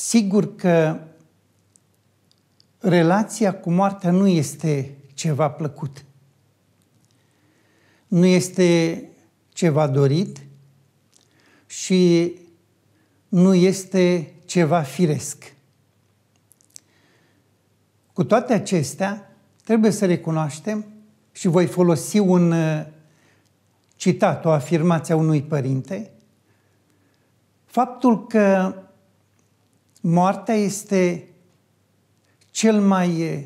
Sigur că relația cu moartea nu este ceva plăcut. Nu este ceva dorit și nu este ceva firesc. Cu toate acestea, trebuie să recunoaștem și voi folosi un uh, citat, o afirmație a unui părinte, faptul că Moartea este cel mai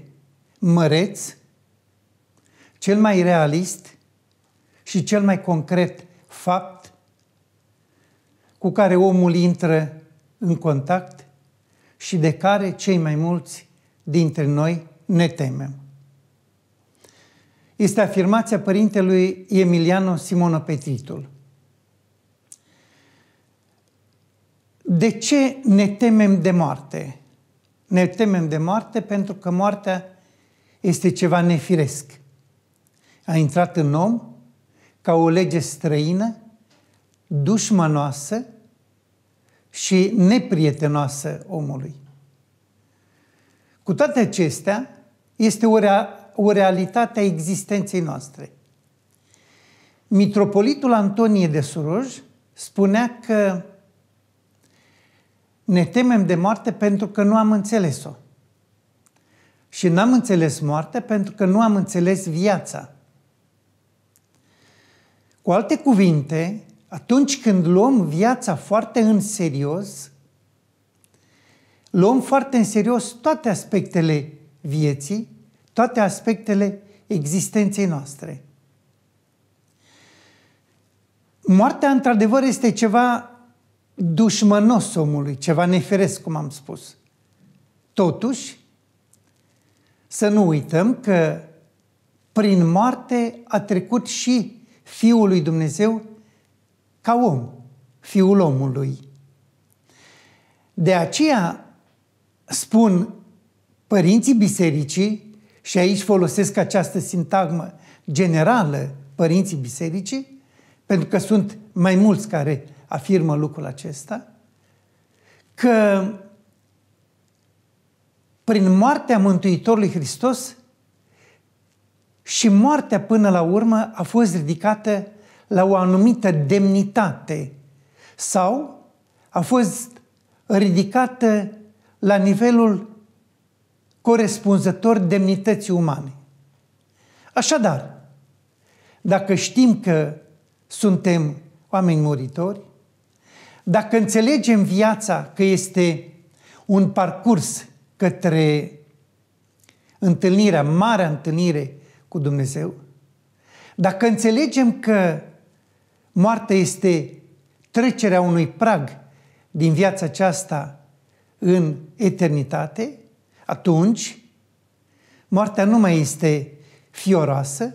măreț, cel mai realist și cel mai concret fapt cu care omul intră în contact și de care cei mai mulți dintre noi ne temem. Este afirmația părintelui Emiliano Simonopetritul. De ce ne temem de moarte? Ne temem de moarte pentru că moartea este ceva nefiresc. A intrat în om ca o lege străină, dușmănoasă și neprietenoasă omului. Cu toate acestea, este o, rea- o realitate a existenței noastre. Mitropolitul Antonie de Suroj spunea că ne temem de moarte pentru că nu am înțeles-o. Și n-am înțeles moarte pentru că nu am înțeles viața. Cu alte cuvinte, atunci când luăm viața foarte în serios, luăm foarte în serios toate aspectele vieții, toate aspectele existenței noastre. Moartea, într-adevăr, este ceva dușmănos omului, ceva neferesc, cum am spus. Totuși, să nu uităm că prin moarte a trecut și Fiul lui Dumnezeu ca om, Fiul omului. De aceea spun părinții bisericii, și aici folosesc această sintagmă generală, părinții bisericii, pentru că sunt mai mulți care afirmă lucrul acesta, că prin moartea Mântuitorului Hristos și moartea până la urmă a fost ridicată la o anumită demnitate sau a fost ridicată la nivelul corespunzător demnității umane. Așadar, dacă știm că suntem oameni muritori, dacă înțelegem viața că este un parcurs către întâlnirea, marea întâlnire cu Dumnezeu, dacă înțelegem că moartea este trecerea unui prag din viața aceasta în eternitate, atunci moartea nu mai este fioroasă,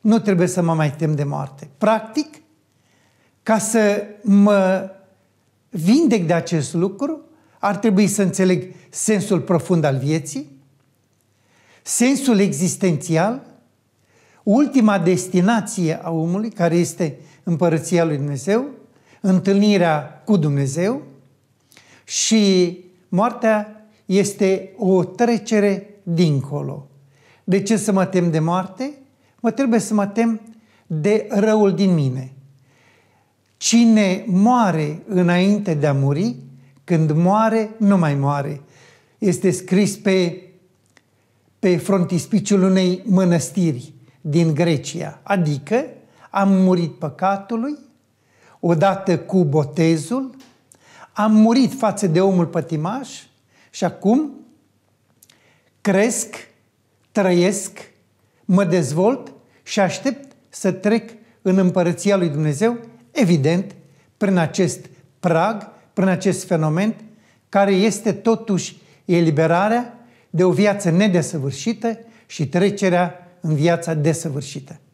nu trebuie să mă mai tem de moarte. Practic, ca să mă vindec de acest lucru, ar trebui să înțeleg sensul profund al vieții, sensul existențial, ultima destinație a omului, care este împărăția lui Dumnezeu, întâlnirea cu Dumnezeu și moartea este o trecere dincolo. De ce să mă tem de moarte? Mă trebuie să mă tem de răul din mine. Cine moare înainte de a muri, când moare, nu mai moare. Este scris pe, pe frontispiciul unei mănăstiri din Grecia, adică am murit păcatului, odată cu botezul, am murit față de omul pătimaș și acum cresc, trăiesc, mă dezvolt și aștept să trec în împărăția lui Dumnezeu Evident, prin acest prag, prin acest fenomen, care este totuși eliberarea de o viață nedesăvârșită și trecerea în viața desăvârșită.